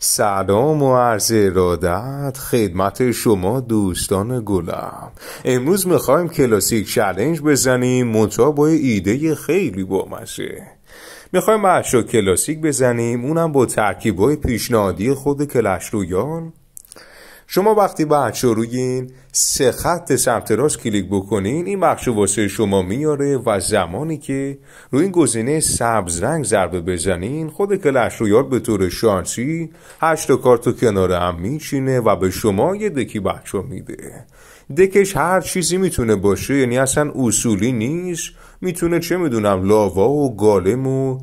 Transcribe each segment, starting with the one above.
سلام و عرض ارادت خدمت شما دوستان گلم امروز میخوایم کلاسیک چلنج بزنیم منتها با ایده خیلی بامزه میخوایم اشا کلاسیک بزنیم اونم با ترکیبای پیشنهادی خود کلش رویان شما وقتی بچه رو روی این سه خط سمت راست کلیک بکنین این بخش رو واسه شما میاره و زمانی که روی این گزینه سبز رنگ ضربه بزنین خود کلش رویال به طور شانسی هشت کارت رو کنار هم میچینه و به شما یه دکی بخش رو میده دکش هر چیزی میتونه باشه یعنی اصلا اصولی نیست میتونه چه میدونم لاوا و گالم و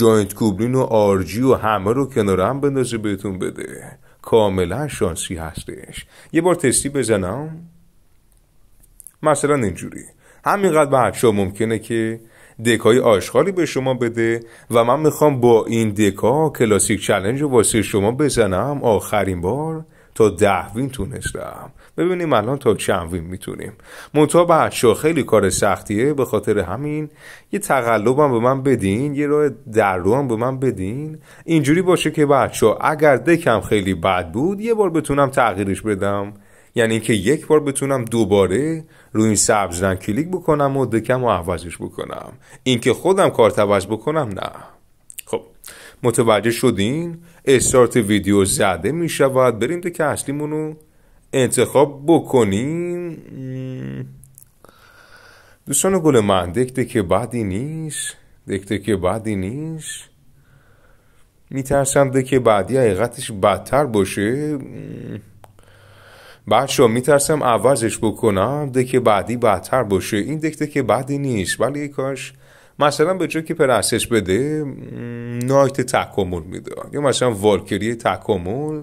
جاینت کوبلین و آرژی و همه رو کناره هم بندازه بهتون بده کاملا شانسی هستش یه بار تستی بزنم مثلا اینجوری همینقدر بچه ممکنه که دکای آشغالی به شما بده و من میخوام با این دکا کلاسیک چلنج رو واسه شما بزنم آخرین بار تا دهوین تونستم ببینیم الان تا وین میتونیم منتها بچه خیلی کار سختیه به خاطر همین یه تقلبم هم به من بدین یه راه در رو هم به من بدین اینجوری باشه که بچه اگر دکم خیلی بد بود یه بار بتونم تغییرش بدم یعنی اینکه یک بار بتونم دوباره روی این سبز رنگ کلیک بکنم و دکم و عوضش بکنم اینکه خودم کارت بکنم نه متوجه شدین استارت ویدیو زده می شود بریم که اصلیمون رو انتخاب بکنیم دوستان گل من دکته که بعدی نیست دکته که بعدی نیست میترسم که بعدی حقیقتش بدتر باشه بچه میترسم عوضش بکنم دکه بعدی بدتر باشه این دکته که بعدی نیست ولی کاش مثلا به جای که پرستش بده نایت تکامل میده یا مثلا والکری تکامل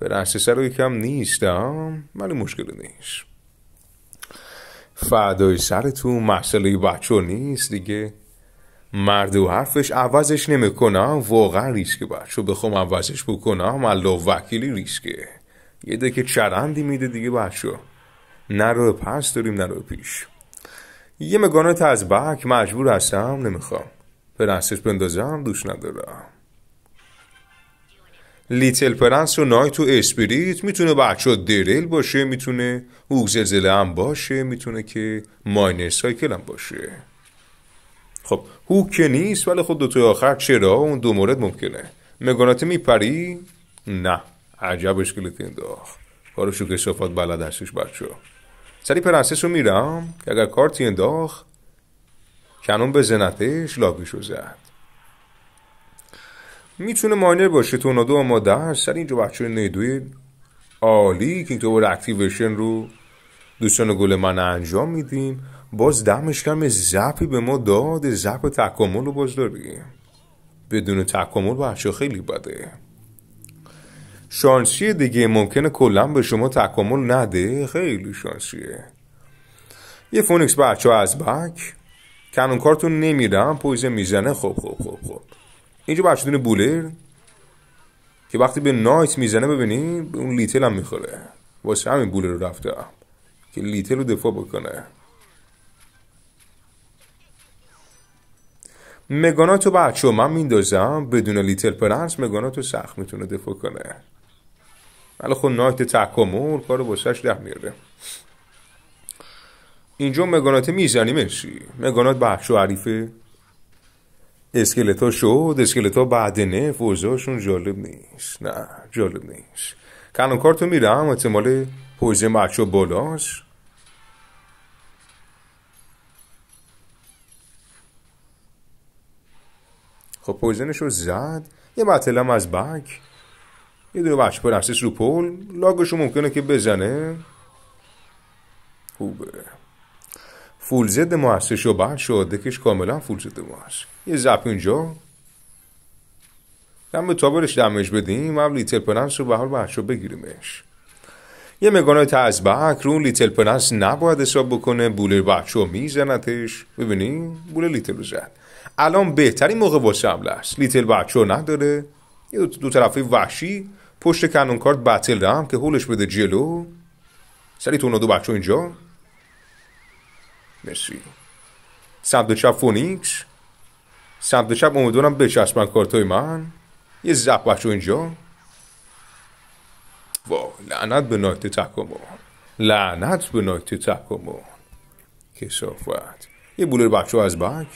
پرسش رو یکم نیستم ولی مشکل نیست فردای سرتون مسئله بچه نیست دیگه مرد و حرفش عوضش نمیکنم واقعا ریسکه بچه بخوام عوضش بکنم الله وکیلی ریسکه یه دکه چرندی میده دیگه بچه نه رو پس داریم نه پیش یه مگانت از بک مجبور هستم نمیخوام پرنسش بندازم دوش ندارم لیتل پرنس و نایت و اسپریت میتونه بچه دریل باشه میتونه زلزله هم باشه میتونه که ماینر سایکل هم باشه خب هو که نیست ولی خود خب دوتای آخر چرا اون دو مورد ممکنه مگانات میپری؟ نه عجب که انداخت کارشو که صفات بلد هستش بچه سری پرنسس رو میرم که اگر کارتی انداخت کنون به زنتش لابیش رو زد میتونه ماینر باشه تونادو آماده سر اینجا بچه نیدوی عالی که دوباره اکتیویشن رو دوستان گل من انجام میدیم باز دمش کم زپی به ما داد زپ تکامل رو باز داریم بدون تکامل بچه خیلی بده شانسی دیگه ممکنه کلا به شما تکامل نده خیلی شانسیه یه فونیکس بچه ها از بک کنون کارتون نمیرم پویزه میزنه خب خب خب خب اینجا بچه بولر که وقتی به نایت میزنه ببینی اون لیتل هم میخوره واسه همین بولر رو رفتم که لیتل رو دفاع بکنه مگاناتو بچه من میندازم بدون لیتل پرنس مگاناتو سخت میتونه دفاع کنه خب نایت تکامل کار بسش ده میره اینجا مگانات میسی مگانات بخش و اسکلت اسکلتا شد ها بعد نه فوزاشون جالب نیست نه جالب نیست کلانکار تو میرم احتمال پوزه بچه بالاست خب پوزه رو زد یه بطلم از بک یه دو پر پرستش رو پول لاگشو ممکنه که بزنه خوبه فول زد هستش و بعد شد دکش کاملا فول زد هست یه زپ اینجا دم به تابرش دمش بدیم و لیتل پننس رو به حال بچه بگیریمش یه مگانای تزبک رو لیتل پننس نباید حساب بکنه بوله بچه رو میزنتش ببینیم بوله لیتل رو زد الان بهترین موقع واسه حمله است لیتل بچه نداره یه دو, دو طرفی وحشی پشت کنون کارت بطل رم که هولش بده جلو سری تو دو بچه اینجا مرسی سمت چپ فونیکس سمت چپ امیدوارم بچسبن کارتای من یه زب بچه اینجا وا لعنت به نایت تکامون لعنت به نایت تکامون کسافت یه بولر بچه از بک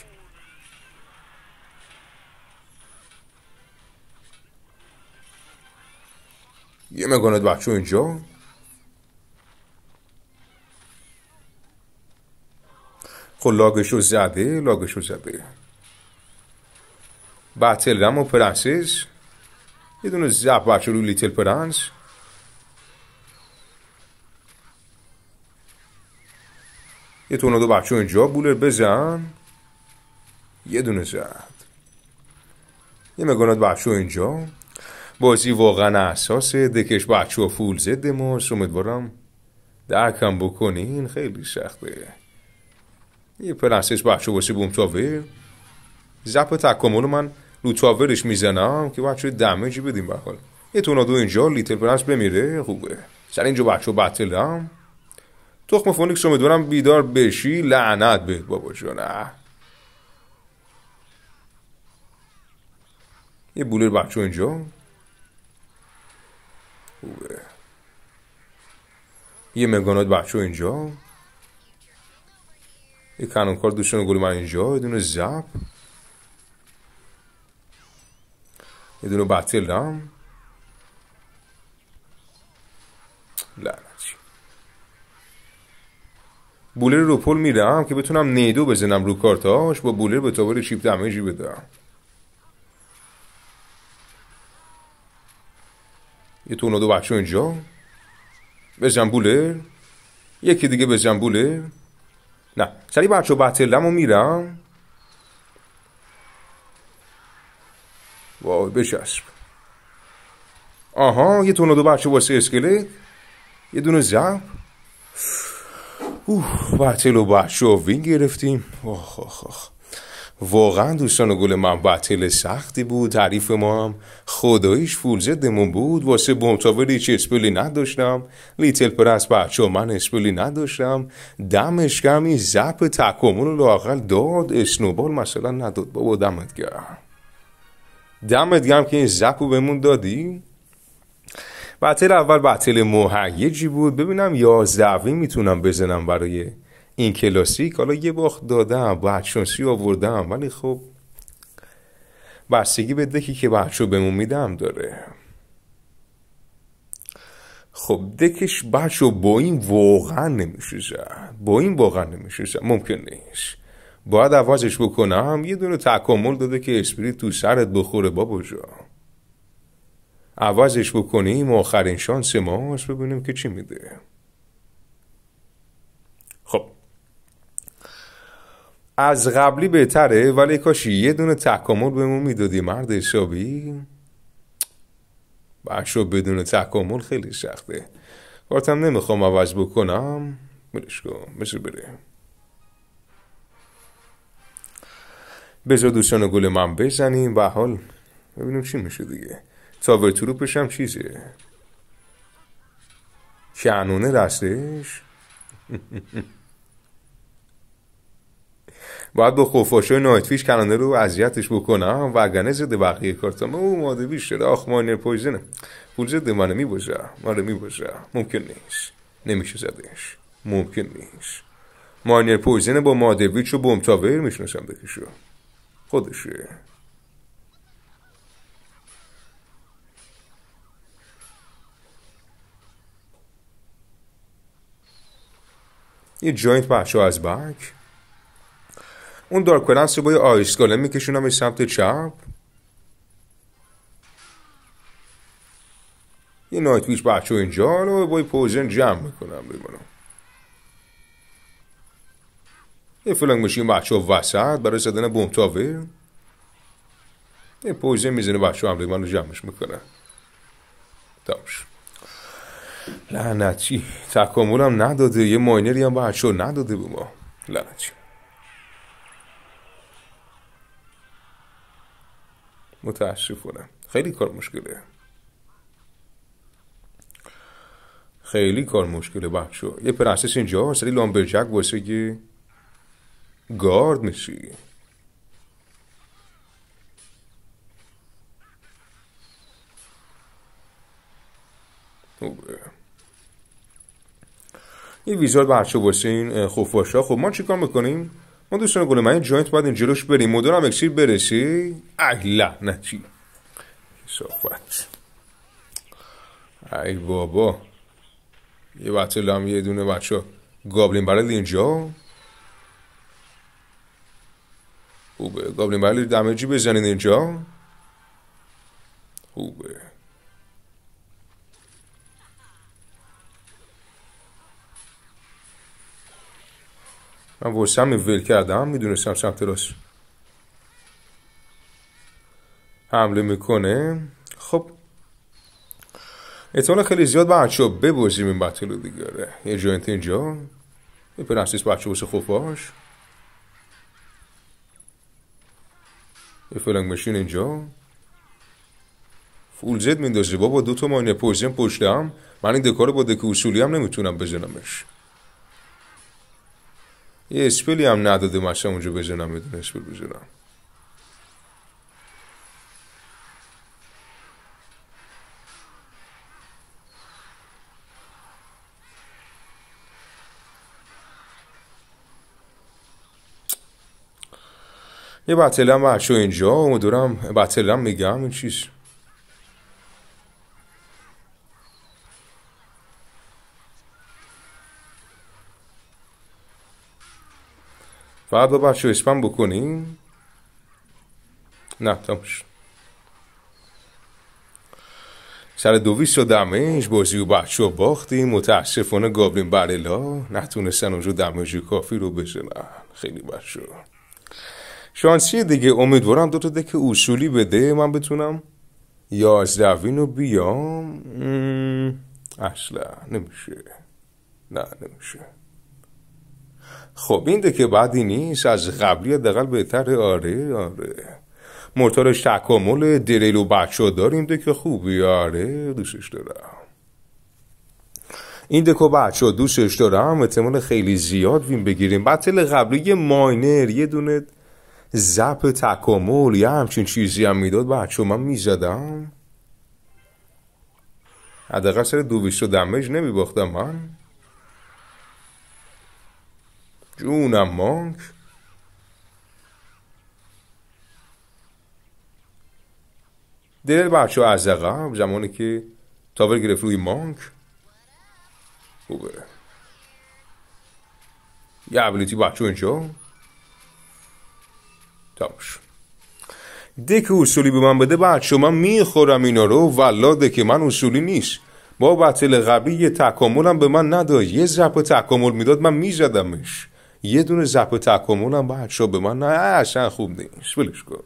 یه مگانت بچه اینجا خب لاگشو زده لاگشو زده بطل رم و پرنسس یه دونه زب بچه رو لیتل پرنس یه دو بچه اینجا بولر بزن یه دونه زد یه مگانت بچه اینجا بازی واقعا اساس دکش بچه و فول زده ماست امیدوارم درکم بکنین خیلی سخته یه پرنسس بچه واسه بوم تاور زپ تکامل من رو تاورش میزنم که بچه دمجی بدیم بخال یه تونادو اینجا لیتل پرنس بمیره خوبه سر اینجا بچه هم تخم فونیکس امیدوارم بیدار بشی لعنت به بابا جانه یه بولر بچه اینجا خوبه یه مگانات بچه اینجا یه کنونکار کار گل من اینجا یه دونه زب یه دونه بطل هم بولر رو پل میرم که بتونم نیدو بزنم رو کارتاش با بولر به تابر چیپ دمیجی بدم یه دو بچه اینجا به جنبوله یکی دیگه به جنبوله نه سری بچه بطلم و میرم وای بچسب آها یه دو بچه واسه اسکلت یه دونه زب اوه بطل و بچه و وین گرفتیم آخ آخ آخ واقعا دوستان گل من بطل سختی بود تعریف ما هم خداییش فول زدمون بود واسه بومتاور هیچ اسپلی نداشتم لیتل از بچه من اسپلی نداشتم دمش کمی این زپ تکامل رو داد اسنوبال مثلا نداد بابا دمت گرم دمت گرم که این زپ رو بهمون دادی بطل اول بطل مهیجی بود ببینم یازدهوی میتونم بزنم برای این کلاسیک حالا یه باخت دادم بدشانسی آوردم ولی خب بستگی به دکی که بچو بهمون میدم داره خب دکش بچو با این واقعا نمیشه با این واقعا نمیشه ممکن نیست باید عوضش بکنم یه دونه تکامل داده که اسپریت تو سرت بخوره بابا جا عوضش بکنیم آخرین شانس ماست ببینیم که چی میده خب از قبلی بهتره ولی کاشی یه دونه تکامل بهمون میدادی مرد حسابی بحشو بدون تکامل خیلی سخته کارتم نمیخوام عوض بکنم بلش کن بره بذار دوستان گل من بزنیم و حال ببینیم چی میشه دیگه تا تروپش پشم چیزه کنونه دستش باید با نایت نایتفیش کننده رو اذیتش بکنم وگنه زده بقیه کارتامه او ماده بیش شده آخ ماینر پویزنه پول زده منو منه می میباشه ممکن نیست نمیشه زدهش. ممکن نیست ماینر پویزنه با مادویچ و می میشناسم بکشو خودشه یه جاینت شو از بک اون دارک پلنس رو با یه آیسگاله میکشونم به سمت چپ یه نایت ویش بچه اینجا رو با یه پوزن جمع میکنم ببینم یه فلنگ میشین بچه ها وسط برای زدن بومتاوه یه پوزن میزنه بچه ها هم من رو جمعش میکنن لعنتی تکاملم نداده یه ماینری هم بچه ها نداده به ما لعنتی متاسفانه خیلی کار مشکله خیلی کار مشکله بخشو یه پرنسس اینجا سری لامبرجک واسه یه گارد میشی این ویزار بچه واسه این خفاشا خب ما چیکار میکنیم ما دوستان گل من جوینت باید این جلوش بریم مدون هم اکسیر برسی ای لعنتی صحبت ای بابا یه بچه لام یه دونه بچه گابلین برای اینجا خوبه گابلین برای دمجی بزنین اینجا خوبه من واسم ول کردم میدونستم سمت راست حمله میکنه خب احتمال خیلی زیاد بچه ها ببازیم این بطل رو دیگره یه جوینت اینجا یه پرنسیس بچه واسه خوفاش یه فلنگ مشین اینجا فول زد میندازه بابا دو تا ماینه پوزیم پشتم من این دکار با دکه اصولی هم نمیتونم بزنمش یه اسپلی هم نداده مشه اونجا بجنم بدون اسپل بجنم یه بطل هم اینجا دورم بطل هم میگم این چیز با بچه اسپم بکنیم نه تمش سر دویست و دمش بازی و بچه باختیم متاسفانه گابلین برلا نتونستن اونجا دمجی کافی رو بزنن خیلی بچه شانسی دیگه امیدوارم دوتا دک اصولی بده من بتونم یازدوین رو بیام اصلا نمیشه نه نمیشه خب این که بعدی نیست از قبلی دقل بهتر آره آره موتورش تکامل دلیل و بچه داریم دکه خوبی آره دوستش دارم این دکو بچه دوستش دارم احتمال خیلی زیاد وین بگیریم بطل قبلی یه ماینر یه دونه زپ تکامل یه همچین چیزی هم میداد بچه من میزدم حداقل سر دو بیست و دمج نمیباختم من جونم مانک دل بچه از قبل زمانی که تاور گرفت روی مانک خوبه یه ابلیتی بچه اینجا تمش ده که اصولی به من بده بچه من میخورم اینا رو ده که من اصولی نیست با بطل قبلی یه تکاملم به من نداد یه زب تکامل میداد من میزدمش یه دونه زپ و تکامل هم باید شو به من نه اصلا خوب نیست ولش کن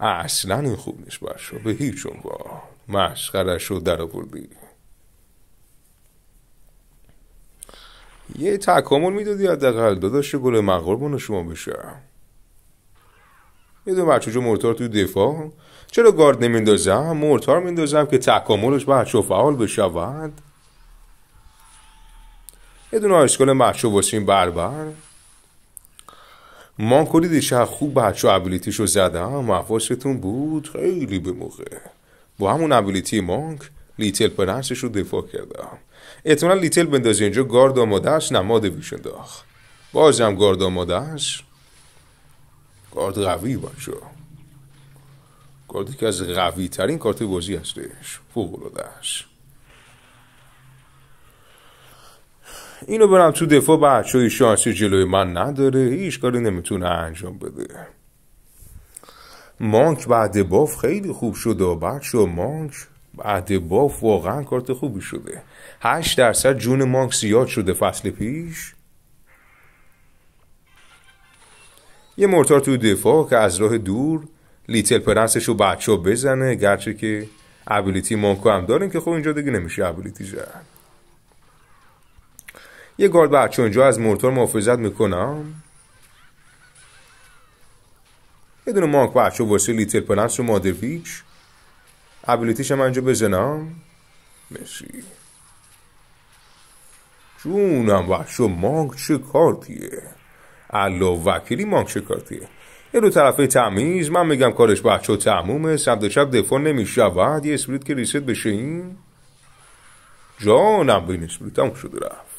اصلا این خوب نیست باید شو به هیچ با مسخرش رو در بردی یه تکامل میدادی حداقل داداش گل مغربون شما بشه یه دو بچه مرتار توی دفاع چرا گارد نمیندازم مرتار میندازم که تکاملش بچه فعال بشود یه دونه آیسکل محشو باشیم بربر من کلی دیشب خوب بچه ابیلیتیش رو زدم حواستون بود خیلی به موقع با همون ابیلیتی مانک لیتل پرنسش رو دفاع کردم احتمالا لیتل بندازه اینجا گارد آمادهش نماد بیش انداخت بازم گارد آمادهش گارد قوی باشه گاردی که از قوی ترین کارت بازی هستش فوق است اینو برم تو دفاع بچه شانسی جلوی من نداره هیچ کاری نمیتونه انجام بده مانک بعد باف خیلی خوب شده و بچه مانک بعد باف واقعا کارت خوبی شده هشت درصد جون مانک زیاد شده فصل پیش یه مرتار تو دفاع که از راه دور لیتل پرنسش رو بچه بزنه گرچه که ابیلیتی مانکو هم داریم که خب اینجا دیگه نمیشه ابیلیتی یه گارد بچه اونجا از موتور محافظت میکنم یه دونه مانک بچه واسه لیتر پلنس و پیچ ابیلیتیش هم اینجا بزنم مرسی جونم بچه مانک چه کارتیه الا وکیلی مانک چه کارتیه یه دو طرفه تمیز من میگم کارش بچه تعمومه سمت شب دفاع نمیشود یه اسپریت که ریست بشه این جانم به این اسپریت هم شده رفت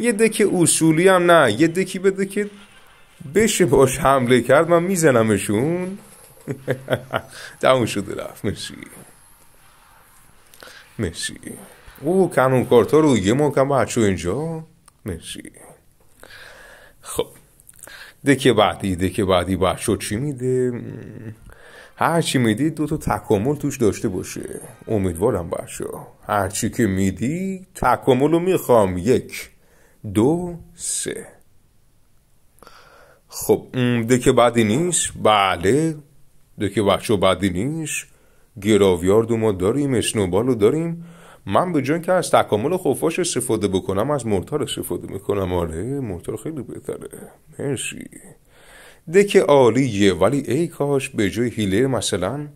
یه دک اصولی هم نه یه دکی بده که بشه باش حمله کرد من میزنمشون تموم شده رفت مرسی مرسی او کنون کارتا رو یه محکم بچه اینجا مرسی خب دکه بعدی دکه بعدی بچه چی میده هرچی چی میدی دو تا تکامل توش داشته باشه امیدوارم بچه هر چی که میدی تکامل رو میخوام یک دو سه خب که بعدی نیست بله دکه بچه بعدی نیست گراویاردو ما داریم اسنوبال رو داریم من به جای که از تکامل خفاش استفاده بکنم از مرتار استفاده میکنم آره مرتار خیلی بهتره مرسی دکه عالیه ولی ای کاش به جای هیلر مثلا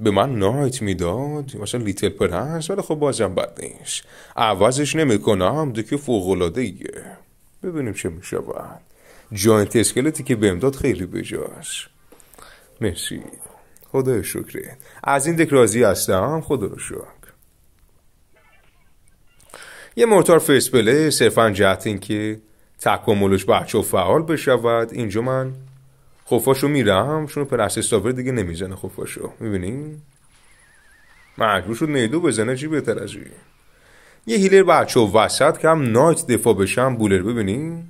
به من نایت میداد مثلا لیتل پرنس ولی خب بازم بد نیست عوضش نمیکنم دیگه فوقلاده ایه ببینیم چه میشود جاینت اسکلتی که بهم داد خیلی بجاش مرسی خدا شکره از این دک راضی هستم خدا رو شکر یه مرتار فیس بله صرفا جهت که تکاملش بچه و فعال بشود اینجا من خفاشو میرم چون ساور دیگه نمیزنه خفاشو میبینی مجبور شد نیدو بزنه چی بهتر از این یه هیلر بچه و وسط که هم نایت دفاع بشم بولر ببینی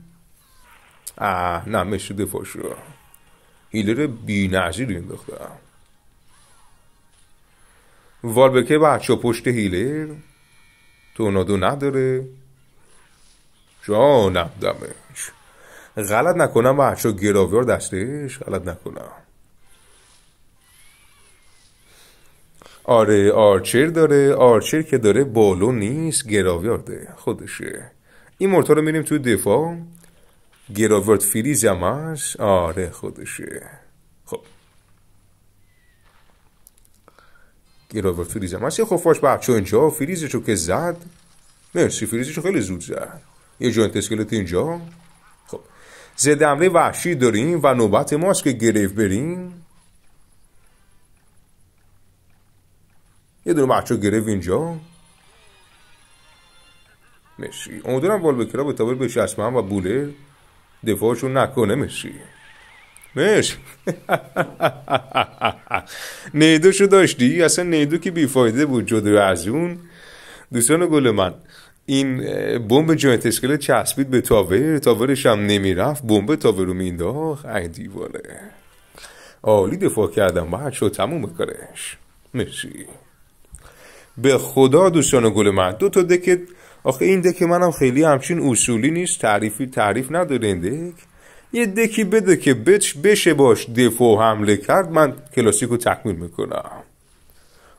اه نه مشت دفاع شو هیلر بی نظیر این وال والبکه بچه پشت هیلر تورنادو نداره جانم دمه غلط نکنم محشو گراویار دستش غلط نکنم آره آرچر داره آرچر که داره بالو نیست گراویارده خودشه این مورتا رو میریم توی دفاع گراویارد فریز هم هست آره خودشه خب گراویارد فریز هم هست یه خفاش بچه اینجا فریزشو که زد مرسی فریزشو خیلی زود زد یه جانت اسکلت اینجا ضد حمله وحشی داریم و نوبت ماست که گرفت بریم یه دونه بچه گریف اینجا مشی امیدوارم والبکرا به تابر بشه اسمم و بوله دفاعشون نکنه مرسی مرسی نیدوشو داشتی اصلا نیدو که بیفایده بود جدوی از اون دوستان گل من این بمب جوینت اسکله چسبید به تاور تاورش هم نمیرفت بمب تاور رو مینداخت ای دیوانه عالی دفاع کردم بعد شد تموم کارش مرسی به خدا دوستان گل من دو تا دکت آخه این دک منم خیلی همچین اصولی نیست تعریفی تعریف نداره این دک یه دکی بده که بچ بشه باش دفاع حمله کرد من کلاسیکو رو تکمیل میکنم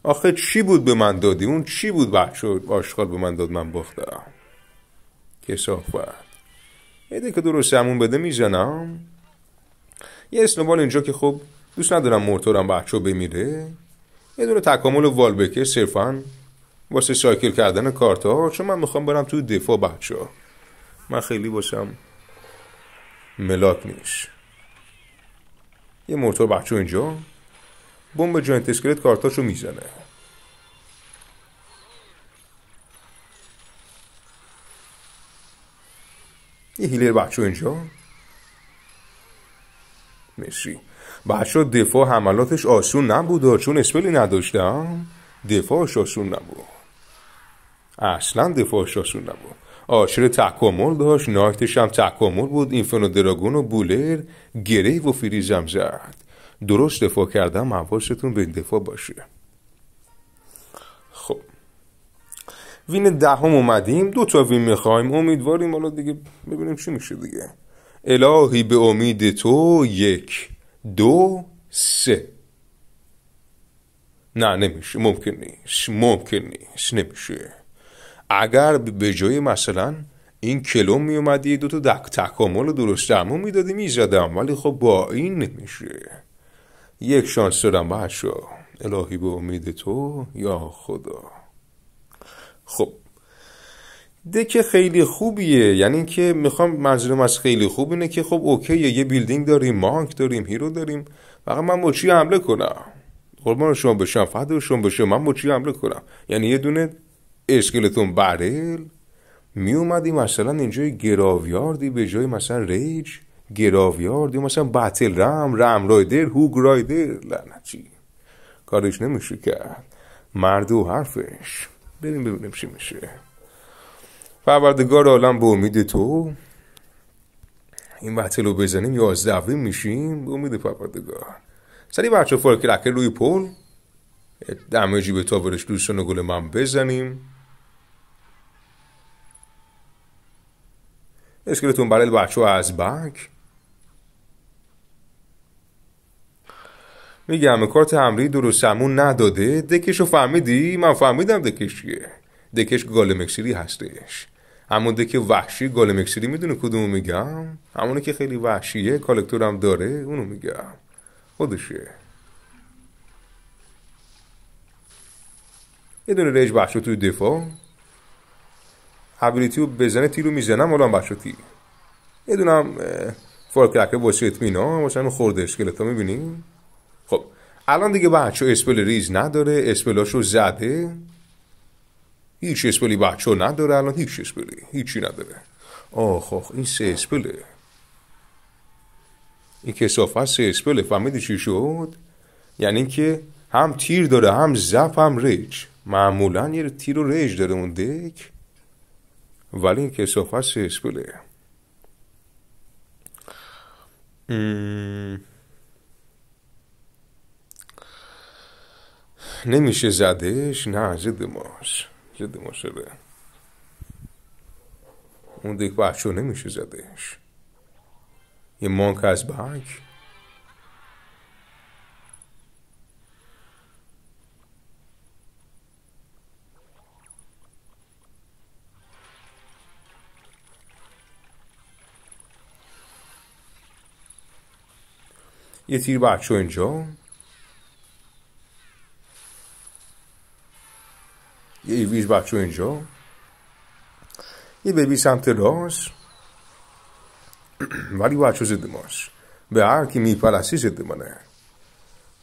آخه چی بود به من دادی اون چی بود بچه آشغال به من داد من باختم کسافت ایده که درست همون بده میزنم یه اسنوبال اینجا که خب دوست ندارم موتورم بچه بمیره یه دونه تکامل والبکه صرفا واسه سایکل کردن کارت ها چون من میخوام برم تو دفاع بچه ها من خیلی باشم ملاک نیش یه موتور بچه اینجا بمب جوینت اسکلت کارتاشو میزنه یه هیلر بچه اینجا مرسی بچه دفاع حملاتش آسون نبود چون اسپلی نداشتم دفاعش آسون نبود اصلا دفاعش آسون نبود آشر تکامل داشت نایتش هم تکامل بود اینفنو دراگون و بولر گریو و فریزم زد درست دفاع کردم حواستون به این دفاع باشه خب وین دهم اومدیم دو تا وین میخوایم امیدواریم حالا دیگه ببینیم چی میشه دیگه الهی به امید تو یک دو سه نه نمیشه ممکن نیست ممکن نیست نمیشه اگر به جای مثلا این کلوم می اومدی دو تا تکامل درست درمون میدادی میزدم ولی خب با این نمیشه یک شانس دارم بچه الهی به امید تو یا خدا خب دک خیلی خوبیه یعنی اینکه میخوام منظورم از خیلی خوب اینه که خب اوکیه یه بیلدینگ داریم مانک داریم هیرو داریم فقط من با چی حمله کنم قربان شما بشم فدا شما بشم من با چی حمله کنم یعنی یه دونه اسکلتون برل میومدی مثلا اینجای گراویاردی به جای مثلا ریج گراویارد یا مثلا بتل رم رم رایدر هوگ رایدر لنچی کارش نمیشه کرد مرد و حرفش بریم ببینیم چی میشه پروردگار عالم به امید تو این بتل رو بزنیم یازدهوی میشیم به امید پروردگار سری بچه لکه روی پل دمجی به تاورش دوستان گل من بزنیم اسکلتون برای بچه از بک میگم کارت امری درست همون نداده دکشو فهمیدی من فهمیدم دکش چیه دکش گال مکسیری هستش همون دک وحشی گال مکسیری میدونه کدومو میگم همونه که خیلی وحشیه کالکتورم داره اونو میگم خودشه یه دونه رج بخشو تو دفاع ابیلیتی رو بزنه تیرو میزنم الان بخشو تی یه که باشه واسه اطمینان واسه خورده ها میبینیم خب الان دیگه بچه اسپل ریز نداره رو زده هیچ اسپلی بچه نداره الان هیچ اسپلی هیچی نداره آخ آخ این سه اسپله این کسافه سه اسپله فهمیدی چی شد یعنی که هم تیر داره هم زف هم ریج معمولا یه تیر و ریج داره اون دک ولی این کسافه سه اسپله نمیشه زدش نه زد ماش زد شده آره. اون دیگه بچه نمیشه زدش یه مانک از بک یه تیر بچه اینجا یه ایویز بچه اینجا یه ببی سمت راست ولی بچه زده ماست به هر کی میپرستی زده منه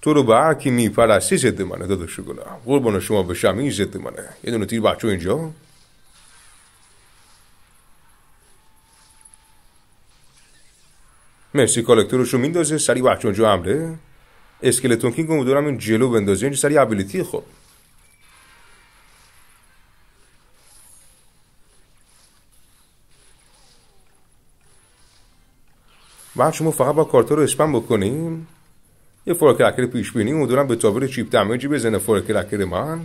تو رو به هر کی میپرستی زده منه داداش گلم قربان شما به این زده منه یه دونه تیر بچه اینجا مرسی کالکتر رو میندازه سری بچه اونجا حمله اسکلتون کینگ رو دارم این جلو بندازه اینجا سری ابیلیتی خوب بعد شما فقط با کارتا رو اسپم بکنیم یه فورکرکر پیش و دارم به تابر چیپ دمیجی بزنه فورکرکر من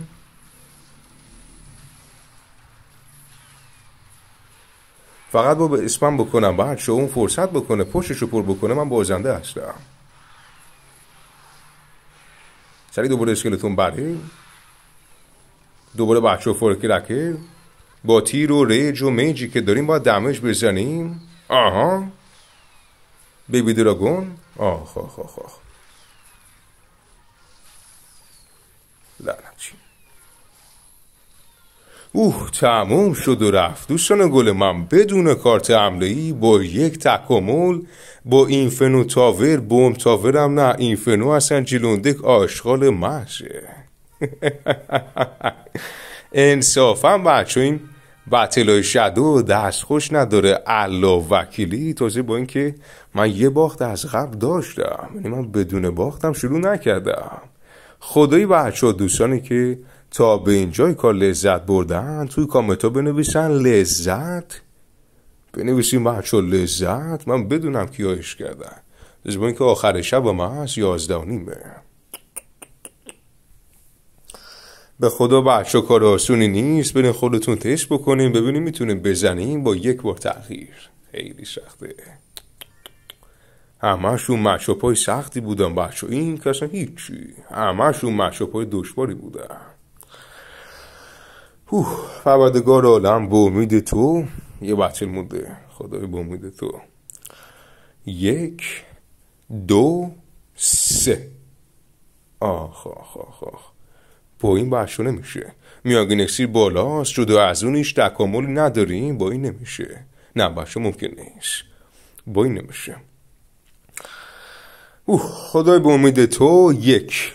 فقط با به اسپم بکنم بعد شما اون فرصت بکنه پشتش رو پر بکنه من بازنده هستم سری دوباره اسکلتون بره دوباره بچه و فورکی با تیر و ریج و میجی که داریم باید دمش بزنیم آها بی Dragon. آخ آخ آخ آخ لعنتی اوه تموم شد و رفت دوستان گل من بدون کارت عمله با یک تکامل با اینفنو تاور بوم تاورم نه اینفنو اصلا جلوندک آشغال مشه انصافا بچه و شادو شدو دست خوش نداره علا وکیلی تازه با اینکه من یه باخت از قبل داشتم یعنی من بدون باختم شروع نکردم خدایی بچه دوستانی که تا به اینجای کار لذت بردن توی کامنت بنویسن لذت بنویسین بچه لذت من بدونم کیا عشق کردن تازه با اینکه آخر شب هم هست یازده نیمه به خدا بچه کار آسونی نیست برین خودتون تست بکنیم ببینیم میتونیم بزنیم با یک بار تغییر خیلی سخته همهشون مشوب های سختی بودن بچه این کسا هیچی همهشون مشوب های دشواری بودن فبدگار آلم عالم به امید تو یه بچه موده خدای به امید تو یک دو سه آخ آخ آخ آخ پایین بحشو نمیشه میانگین اکسیر بالاست جدا از اونیش تکاملی نداریم با این نمیشه نه بحشو ممکن نیست با این نمیشه اوه خدای به امید تو یک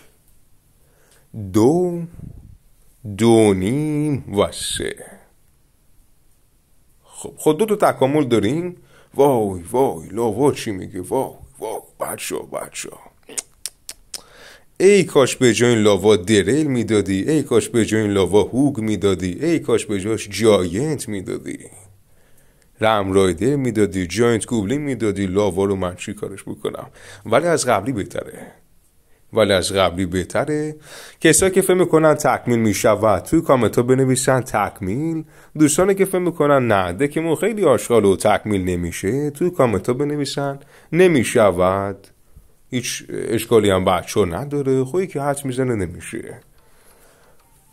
دو دو نیم و سه خب خود خب، دو تا تکامل داریم وای وای لاوا چی میگه وای وای بچه بچه ای کاش به جای لاوا دریل میدادی ای کاش به جای لاوا هوگ میدادی ای کاش به جاش جاینت میدادی رم رایدر میدادی جاینت گوبلین میدادی لاوا رو من چی کارش بکنم ولی از قبلی بهتره ولی از قبلی بهتره کسایی که فکر میکنن تکمیل میشود توی کامنت ها بنویسن تکمیل دوستانی که فکر میکنن نه که خیلی آشغال و تکمیل نمیشه توی کامنت ها بنویسن نمیشود هیچ اشکالی هم بچه نداره خویی خب که حد میزنه نمیشه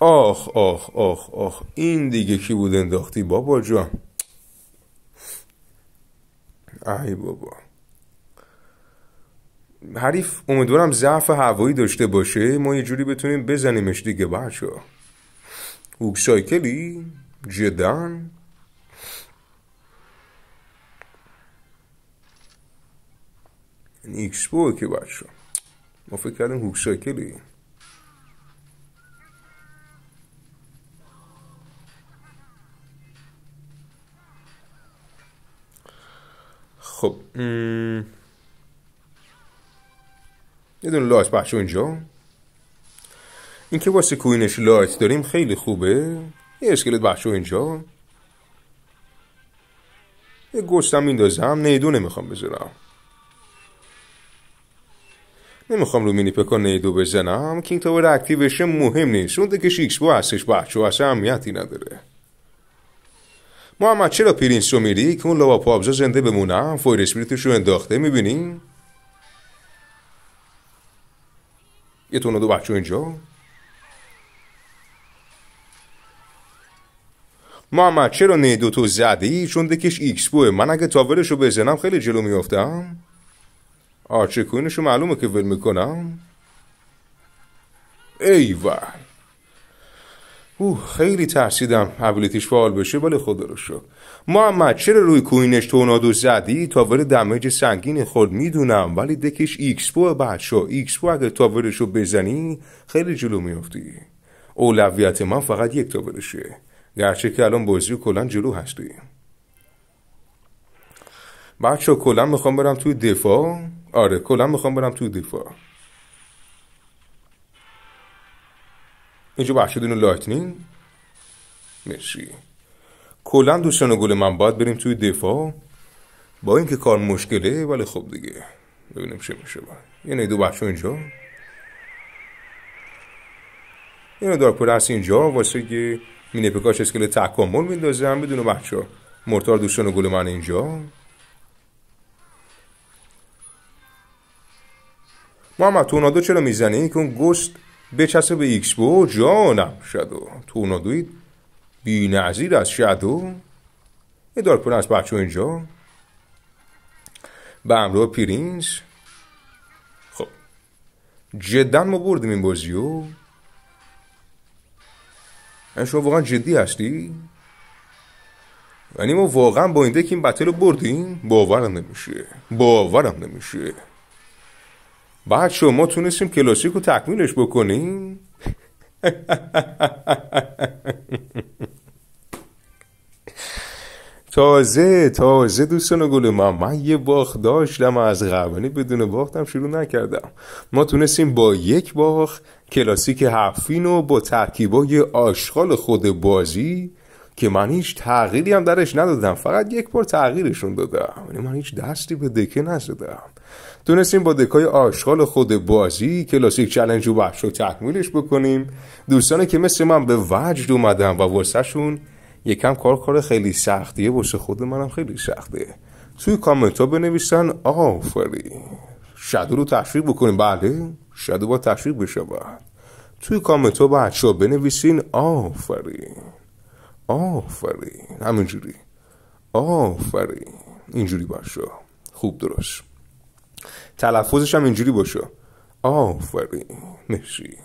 آخ آخ آخ آخ این دیگه کی بود انداختی بابا جان ای بابا حریف امیدوارم ضعف هوایی داشته باشه ما یه جوری بتونیم بزنیمش دیگه بچه هوک سایکلی جدا یعنی ایکس بو که بچه ما فکر کردیم شاکلی خب یه دونه لایت بچه اینجا اینکه واسه کوینش لایت داریم خیلی خوبه یه اسکلت بچه اینجا یه گوشتم میندازم نیدونه میخوام بذارم نمیخوام رو مینی نیدو بزنم که این تاور اکتیوشن مهم نیست اون که شیکس هستش بچه اصلا اهمیتی نداره محمد چرا پرینس رو میری که اون لوا پابزا زنده بمونم فایر اسپریتش رو انداخته میبینیم یه تونو دو بچه اینجا محمد چرا نیدو تو زدی چون دکش ایکس بوه من اگه تاورش رو بزنم خیلی جلو میافتم کوینشو معلومه که ول میکنم وای او خیلی ترسیدم ابیلیتیش فعال بشه ولی خدا رو شد محمد چرا روی کوینش تونادو زدی ور دمیج سنگین خود میدونم ولی دکش ایکسپو بچه ایکسپو اگه تاورشو بزنی خیلی جلو میافتی اولویت من فقط یک تاورشه گرچه که الان بازی کلا جلو هستی بچه کلا میخوام برم توی دفاع آره کلا میخوام برم تو دیفا اینجا بخش دونه لایتنین مرسی کلا دوستان گل من باید بریم توی دفاع با اینکه کار مشکله ولی خب دیگه ببینیم چه میشه با یعنی دو بخش اینجا اینو دار پرس اینجا واسه که مینه پکاش اسکل تکامل میندازم بدون بچه مرتار دوستان گل من اینجا محمد تونادو چرا میزنی که اون گست بچسه به ایکس بو جانم شدو تونادوی بی نظیر از شدو دار کنه از بچه اینجا به امرو پیرینز خب جدا ما بردیم این بازیو یعنی شما واقعا جدی هستی؟ یعنی ما واقعا با این که این بتل رو بردیم باورم نمیشه باورم نمیشه بعد شما تونستیم کلاسیک رو تکمیلش بکنیم تازه تازه دوستان گل من من یه باخت داشتم از قبلی بدون باختم شروع نکردم ما تونستیم با یک باخ کلاسیک هفین و با ترکیبای آشغال خود بازی که من هیچ تغییری هم درش ندادم فقط یک بار تغییرشون دادم یعنی من هیچ دستی به دکه نزدم تونستیم با دکای آشغال خود بازی کلاسیک چلنج و بحش رو تکمیلش بکنیم دوستانی که مثل من به وجد اومدم و واسهشون یکم کار کار خیلی سختیه واسه خود منم خیلی سخته توی کامنت ها بنویسن آفری شدو رو تشویق بکنیم بله شدو با تشویق بشه توی کامنت ها بچه بنویسین آفرین آفرین همینجوری آفرین اینجوری باشه خوب درست تلفظش هم اینجوری باشه آفرین مرسی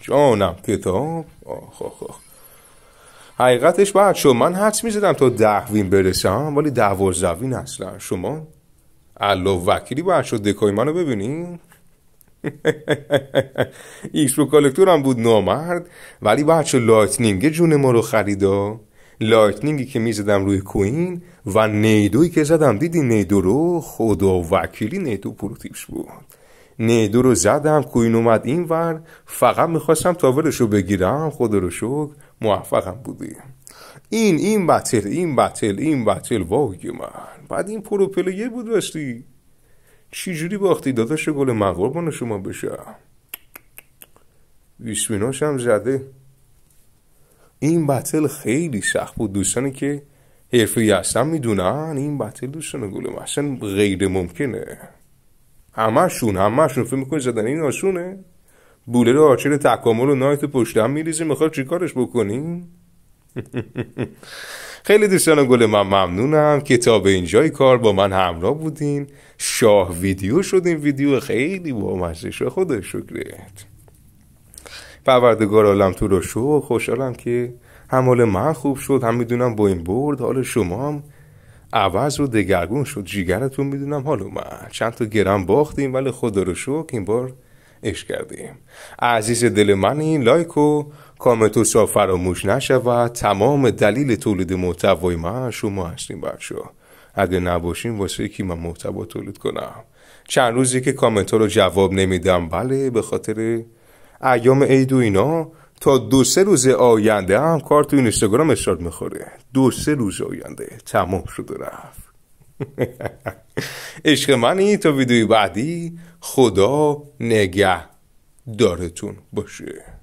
جانم کتاب آخ آخ آخ حقیقتش بعد شد من حدس میزدم تا دهوین برسم ولی دوازدوین اصلا شما الله وکیلی باید شد دکای منو ببینیم ایکس کالکتور هم بود نامرد ولی بچه لایتنینگ جون ما رو خریدا لایتنینگی که میزدم روی کوین و نیدوی که زدم دیدی نیدو رو خدا وکیلی نیدو پروتیپس بود نیدو رو زدم کوین اومد این ور فقط میخواستم تاورش رو بگیرم خدا رو شکر موفقم بودیم این این بتل این بتل این بتل وای من بعد این پرو بود داشتی. چجوری باختی داداش گل مقربان شما بشه ویسویناش هم زده این بتل خیلی سخت بود دوستانی که حرفی هستن میدونن این بتل دوستان گل اصلا غیر ممکنه همشون همشون فکر میکنی زدن این آسونه بوله رو آچر تکامل و نایت هم میریزی میخواد چیکارش بکنی خیلی دوستان گل من ممنونم که تا به اینجای کار با من همراه بودین شاه ویدیو شد ویدیو خیلی با مزه خدا شکرت پروردگار عالم تو رو شو خوشحالم که هم حال من خوب شد هم میدونم با این برد حال شما هم عوض و دگرگون شد جیگرتون میدونم حال من چند تا گرم باختیم ولی خدا رو شکر این بار اش کردیم عزیز دل من این لایک و کامنتو سا فراموش و تمام دلیل تولید محتوای من شما هستیم بچه اگه نباشیم واسه یکی من محتوا تولید کنم چند روزی که کامنت رو جواب نمیدم بله به خاطر ایام عید و اینا تا دو سه روز آینده هم کار تو اینستاگرام استارت میخوره دو سه روز آینده تمام شده رفت عشق منی تا ویدیوی بعدی خدا نگه دارتون باشه